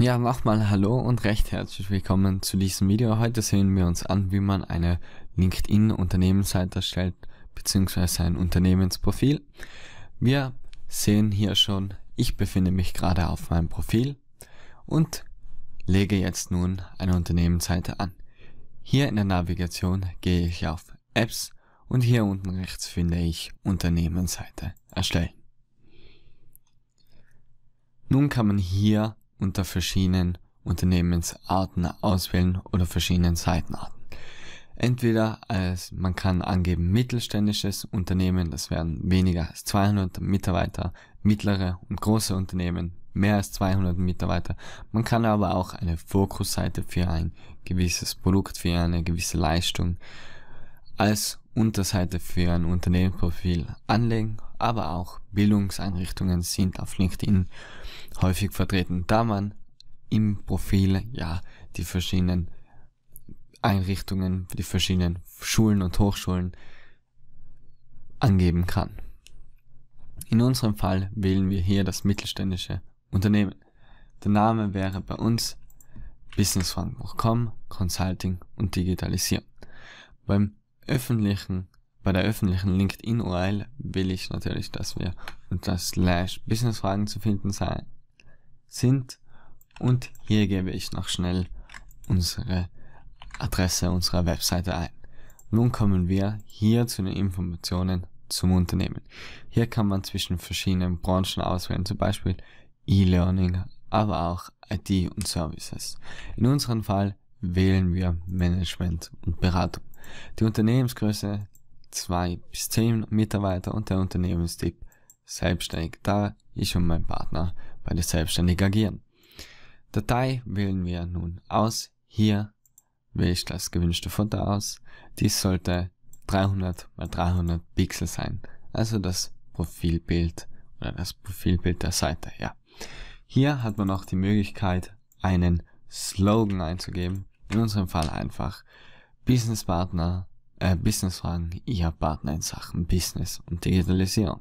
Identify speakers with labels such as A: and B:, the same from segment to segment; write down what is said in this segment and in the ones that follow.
A: Ja, nochmal hallo und recht herzlich willkommen zu diesem Video. Heute sehen wir uns an, wie man eine LinkedIn-Unternehmensseite erstellt, bzw. ein Unternehmensprofil. Wir sehen hier schon, ich befinde mich gerade auf meinem Profil und lege jetzt nun eine Unternehmensseite an. Hier in der Navigation gehe ich auf Apps und hier unten rechts finde ich Unternehmensseite erstellen. Nun kann man hier unter verschiedenen Unternehmensarten auswählen oder verschiedenen Seitenarten. Entweder als man kann angeben mittelständisches Unternehmen, das wären weniger als 200 Mitarbeiter, mittlere und große Unternehmen, mehr als 200 Mitarbeiter. Man kann aber auch eine Fokusseite für ein gewisses Produkt, für eine gewisse Leistung als Unterseite für ein Unternehmensprofil anlegen aber auch Bildungseinrichtungen sind auf LinkedIn häufig vertreten, da man im Profil ja die verschiedenen Einrichtungen, die verschiedenen Schulen und Hochschulen angeben kann. In unserem Fall wählen wir hier das mittelständische Unternehmen. Der Name wäre bei uns businessfragen.com, Consulting und Digitalisierung. Beim öffentlichen bei der öffentlichen LinkedIn-URL will ich natürlich, dass wir unter slash Business-Fragen zu finden sein, sind. Und hier gebe ich noch schnell unsere Adresse unserer Webseite ein. Nun kommen wir hier zu den Informationen zum Unternehmen. Hier kann man zwischen verschiedenen Branchen auswählen, zum Beispiel E-Learning, aber auch IT und Services. In unserem Fall wählen wir Management und Beratung. Die Unternehmensgröße zwei bis zehn Mitarbeiter und der Unternehmenstyp selbstständig. Da ich und mein Partner bei der selbstständig agieren. Datei wählen wir nun aus. Hier wähle ich das gewünschte Foto aus. Dies sollte 300 x 300 Pixel sein. Also das Profilbild oder das Profilbild der Seite, ja. Hier hat man auch die Möglichkeit, einen Slogan einzugeben. In unserem Fall einfach Businesspartner äh, Businessfragen, Ihr Partner in Sachen Business und Digitalisierung.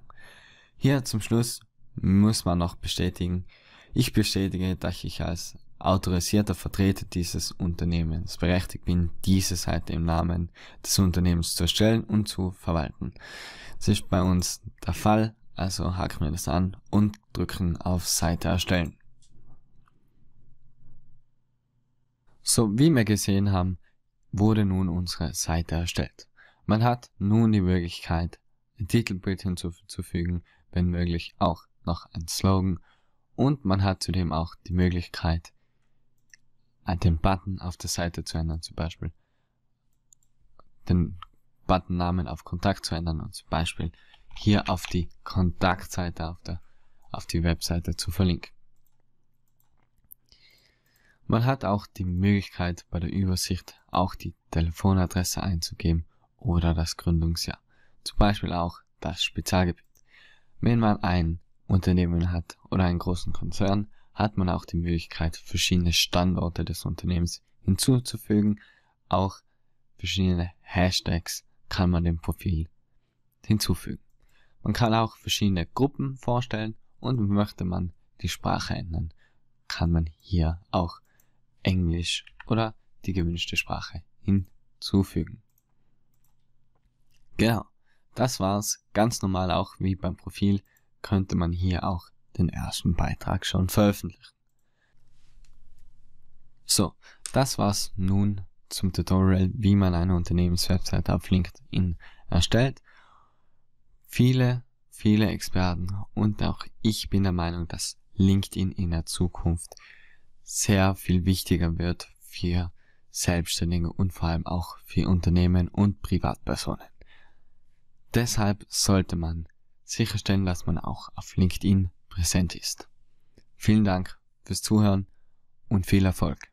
A: Hier zum Schluss muss man noch bestätigen, ich bestätige, dass ich als autorisierter Vertreter dieses Unternehmens berechtigt bin, diese Seite im Namen des Unternehmens zu erstellen und zu verwalten. Das ist bei uns der Fall, also haken wir das an und drücken auf Seite erstellen. So, wie wir gesehen haben, wurde nun unsere Seite erstellt. Man hat nun die Möglichkeit, ein Titelbild hinzuzufügen, wenn möglich auch noch ein Slogan und man hat zudem auch die Möglichkeit, den Button auf der Seite zu ändern, zum Beispiel den Buttonnamen auf Kontakt zu ändern und zum Beispiel hier auf die Kontaktseite auf der auf die Webseite zu verlinken. Man hat auch die Möglichkeit, bei der Übersicht auch die Telefonadresse einzugeben oder das Gründungsjahr. Zum Beispiel auch das Spezialgebiet. Wenn man ein Unternehmen hat oder einen großen Konzern, hat man auch die Möglichkeit, verschiedene Standorte des Unternehmens hinzuzufügen. Auch verschiedene Hashtags kann man dem Profil hinzufügen. Man kann auch verschiedene Gruppen vorstellen und möchte man die Sprache ändern, kann man hier auch Englisch oder die gewünschte Sprache hinzufügen. Genau, das war's. Ganz normal auch wie beim Profil könnte man hier auch den ersten Beitrag schon veröffentlichen. So, das war's nun zum Tutorial, wie man eine Unternehmenswebsite auf LinkedIn erstellt. Viele, viele Experten und auch ich bin der Meinung, dass LinkedIn in der Zukunft sehr viel wichtiger wird für Selbstständige und vor allem auch für Unternehmen und Privatpersonen. Deshalb sollte man sicherstellen, dass man auch auf LinkedIn präsent ist. Vielen Dank fürs Zuhören und viel Erfolg.